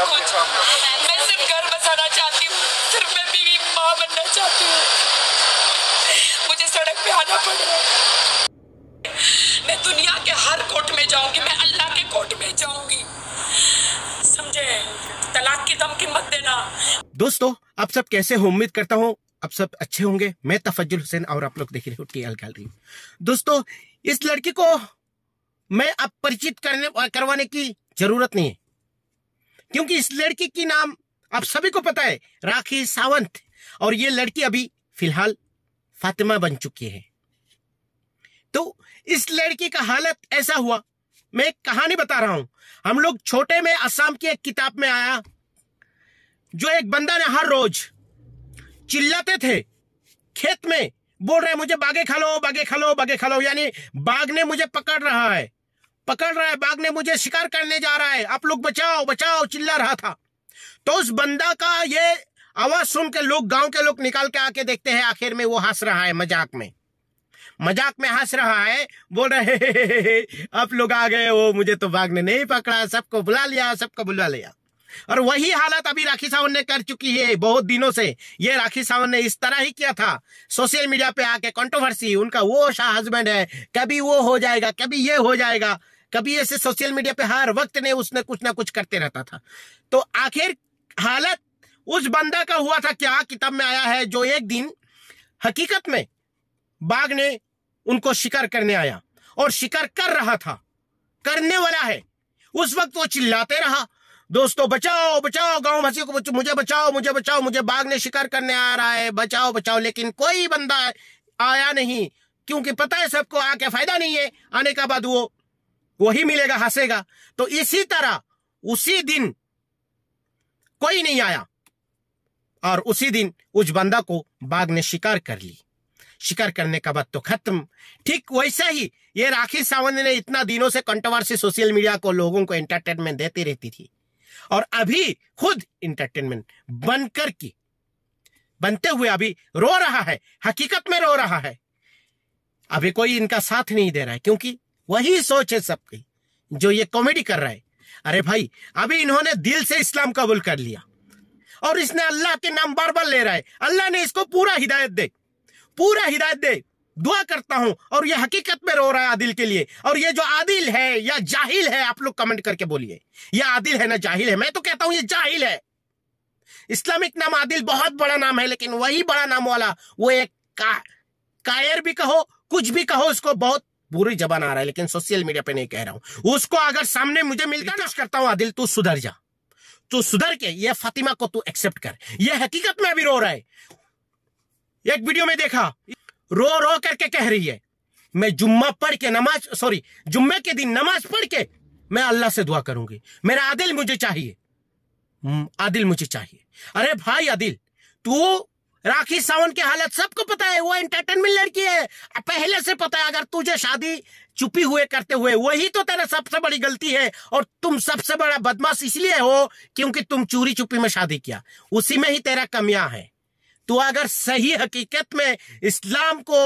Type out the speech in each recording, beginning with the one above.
मैं सिर्फ घर बसाना चाहती हूँ सिर्फ मैं बीवी माँ बनना चाहती हूँ मुझे सड़क पे आना पड़ रहा मैं दुनिया के हर कोर्ट में जाऊंगी मैं अल्लाह के कोर्ट में जाऊंगी समझे तलाक की धमकी मत देना दोस्तों आप सब कैसे हो उम्मीद करता हूँ आप सब अच्छे होंगे मैं तफजुल हुसैन और आप लोग देख रहे हो टी एल गैलरी दोस्तों इस लड़की को मैं अब परिचित करने करवाने की जरूरत नहीं है क्योंकि इस लड़की की नाम आप सभी को पता है राखी सावंत और ये लड़की अभी फिलहाल फातिमा बन चुकी है तो इस लड़की का हालत ऐसा हुआ मैं एक कहानी बता रहा हूं हम लोग छोटे में असम की एक किताब में आया जो एक बंदा ने हर रोज चिल्लाते थे खेत में बोल रहे मुझे बागे खा लो बागे खा लो बागे खा लो यानी बाघ ने मुझे पकड़ रहा है पकड़ रहा है बाघ ने मुझे शिकार करने जा रहा है आप लोग बचाओ बचाओ चिल्ला रहा था तो उस बंदा का ये आवाज सुन के लोग गांव के लोग निकाल के आके देखते हैं आखिर में वो हंस रहा है मजाक में मजाक में हंस रहा है बोल रहे हे, आप लोग आ गए वो मुझे तो बाघ ने नहीं पकड़ा सबको बुला लिया सबको बुला लिया और वही हालत अभी राखी सावन ने कर चुकी है बहुत दिनों से ये राखी सावन ने इस तरह ही किया था सोशल मीडिया पे आके कंट्रोवर्सी उनका वो शाह हस्बैंड है कभी वो हो जाएगा कभी ये हो जाएगा कभी ऐसे सोशल मीडिया पे हर वक्त ने उसने कुछ ना कुछ करते रहता था तो आखिर हालत उस बंदा का हुआ था क्या किताब में आया है जो एक दिन हकीकत में बाघ ने उनको शिकार करने आया और शिकार कर रहा था करने वाला है उस वक्त वो चिल्लाते रहा दोस्तों बचाओ बचाओ गांव वासियों को मुझे बचाओ मुझे बचाओ मुझे बाघ ने शिकार करने आ रहा है बचाओ बचाओ लेकिन कोई बंदा आया नहीं क्योंकि पता है सबको आके फायदा नहीं है आने का बाद वो वही मिलेगा हंसेगा तो इसी तरह उसी दिन कोई नहीं आया और उसी दिन उस बंदा को बाघ ने शिकार कर ली शिकार करने का बाद तो खत्म ठीक वैसा ही ये राखी सावंत ने इतना दिनों से कंट्रोवर्सी सोशल मीडिया को लोगों को एंटरटेनमेंट देती रहती थी और अभी खुद एंटरटेनमेंट बनकर की बनते हुए अभी रो रहा है हकीकत में रो रहा है अभी कोई इनका साथ नहीं दे रहा है क्योंकि वही सोच है सबकी जो ये कॉमेडी कर रहा है अरे भाई अभी इन्होंने दिल से इस्लाम कबूल कर लिया और इसने अल्लाह के नाम बार बार ले रहा है अल्लाह ने इसको पूरा हिदायत दे पूरा हिदायत दे दुआ करता हूं और ये हकीकत में रो रहा है आदिल के लिए और ये जो आदिल है या जाहिल है आप लोग कमेंट करके बोलिए यह आदिल है ना जाहिल है मैं तो कहता हूं ये जाहिल है इस्लामिक नाम आदिल बहुत बड़ा नाम है लेकिन वही बड़ा नाम वाला वो एक का, कायर भी कहो कुछ भी कहो उसको बहुत बुरी जबान आ रहा है लेकिन सोशल मीडिया पे नहीं कह रहा हूं उसको अगर सामने मुझे मिलता ना करता हूं आदिल तू सुधर जा तू सुधर के ये फातिमा को तू एक्सेप्ट कर ये हकीकत में अभी रो रहा है एक वीडियो में देखा रो रो करके कह रही है मैं जुम्मा पढ़ के नमाज सॉरी जुम्मे के दिन नमाज पढ़ के मैं अल्लाह से दुआ करूंगी मेरा आदिल मुझे चाहिए हम्म, आदिल मुझे चाहिए अरे भाई आदिल तू राखी सावन की हालत सबको पता है वो एंटरटेनमेंट लड़की है पहले से पता है अगर तुझे शादी चुपी हुए करते हुए वही तो तेरा सबसे बड़ी गलती है और तुम सबसे बड़ा बदमाश इसलिए हो क्योंकि तुम चोरी चुपी में शादी किया उसी में ही तेरा कमियां है तो अगर सही हकीकत में इस्लाम को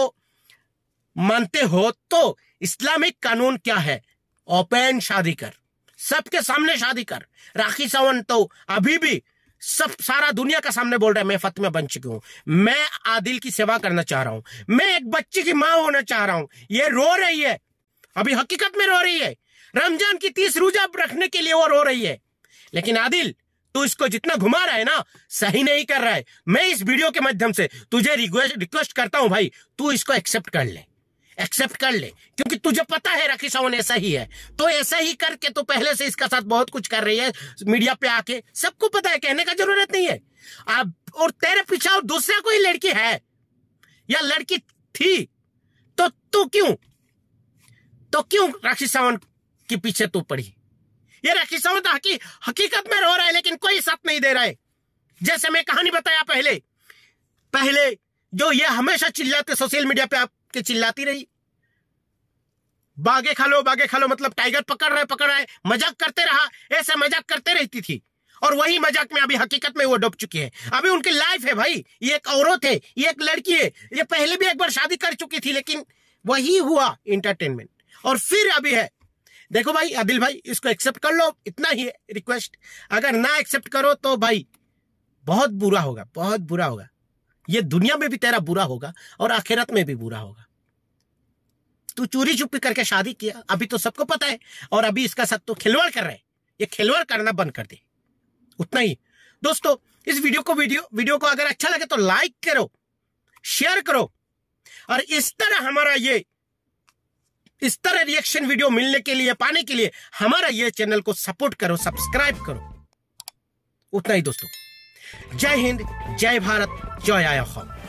मानते हो तो इस्लामिक कानून क्या है ओपन शादी कर सबके सामने शादी कर राखी सावंत तो अभी भी सब सारा दुनिया का सामने बोल रहा है मैं फतमे बन चुकी हूँ मैं आदिल की सेवा करना चाह रहा हूँ मैं एक बच्चे की माँ होना चाह रहा हूँ ये रो रही है अभी हकीकत में रो रही है रमजान की तीस रोजा रखने के लिए वो रो रही है लेकिन आदिल तू इसको जितना घुमा रहा है ना सही नहीं कर रहा है मैं इस वीडियो के माध्यम से तुझे रिक्वेस्ट करता हूँ भाई तू इसको एक्सेप्ट कर ले एक्सेप्ट कर ले क्योंकि तुझे पता है राखी सावन ऐसा ही है तो ऐसा ही करके तो पहले से इसका साथ बहुत कुछ कर रही है मीडिया पे आके सबको पता है कहने का और तेरे पीछे और दूसरा कोई लड़की है या लड़की थी तो तू क्यों तो क्यों राखी सावंत के पीछे तू पड़ी ये राखी सावंत तो हकी, हकीकत में रो रहा है लेकिन कोई साथ नहीं दे रहा है जैसे मैं कहानी बताया पहले पहले जो ये हमेशा चिल्लाते सोशल मीडिया पे आपके चिल्लाती रही बागे खा लो बागे खा लो मतलब टाइगर पकड़ रहे पकड़ रहे मजाक करते रहा ऐसे मजाक करते रहती थी और वही मजाक में अभी हकीकत में वो डूब चुकी है अभी उनकी लाइफ है भाई ये एक औरत है ये एक लड़की है ये पहले भी एक बार शादी कर चुकी थी लेकिन वही हुआ इंटरटेनमेंट और फिर अभी है देखो भाई आदिल भाई इसको एक्सेप्ट कर लो इतना ही रिक्वेस्ट अगर ना एक्सेप्ट करो तो भाई बहुत बुरा होगा बहुत बुरा होगा ये दुनिया में भी तेरा बुरा होगा और आखिरत में भी बुरा होगा तू चोरी चुपी करके शादी किया अभी तो सबको पता है और अभी इसका सब तो खिलवाड़ कर रहे ये खिलवाड़ करना बंद कर दे उतना ही दोस्तों इस वीडियो को वीडियो वीडियो को अगर अच्छा लगे तो लाइक करो शेयर करो और इस तरह हमारा ये इस तरह रिएक्शन वीडियो मिलने के लिए पाने के लिए हमारा ये चैनल को सपोर्ट करो सब्सक्राइब करो उतना ही दोस्तों जय हिंद जय भारत जय आया हॉम